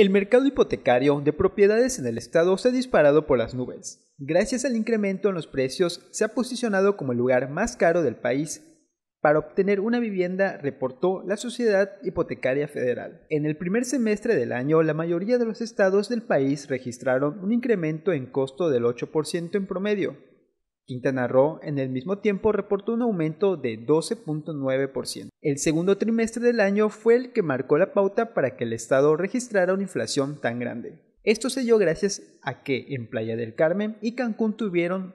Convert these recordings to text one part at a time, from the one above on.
El mercado hipotecario de propiedades en el estado se ha disparado por las nubes. Gracias al incremento en los precios, se ha posicionado como el lugar más caro del país para obtener una vivienda, reportó la Sociedad Hipotecaria Federal. En el primer semestre del año, la mayoría de los estados del país registraron un incremento en costo del 8% en promedio. Quintana Roo en el mismo tiempo reportó un aumento de 12.9%. El segundo trimestre del año fue el que marcó la pauta para que el estado registrara una inflación tan grande. Esto se dio gracias a que en Playa del Carmen y Cancún tuvieron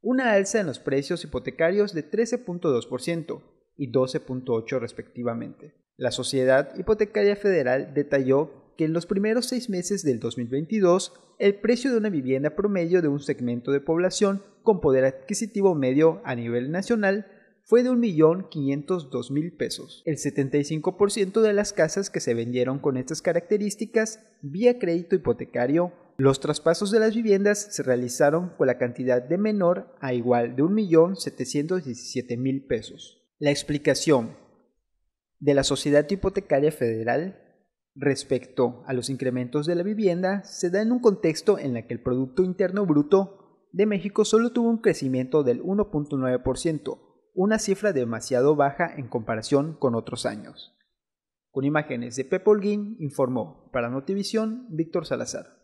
una alza en los precios hipotecarios de 13.2% y 12.8% respectivamente. La Sociedad Hipotecaria Federal detalló que en los primeros seis meses del 2022 el precio de una vivienda promedio de un segmento de población con poder adquisitivo medio a nivel nacional fue de 1.502.000 pesos. El 75% de las casas que se vendieron con estas características vía crédito hipotecario, los traspasos de las viviendas se realizaron con la cantidad de menor a igual de 1.717.000 pesos. La explicación de la Sociedad Hipotecaria Federal respecto a los incrementos de la vivienda se da en un contexto en el que el Producto Interno Bruto de México solo tuvo un crecimiento del 1.9%, una cifra demasiado baja en comparación con otros años. Con imágenes de Pepe informó para Notivisión Víctor Salazar.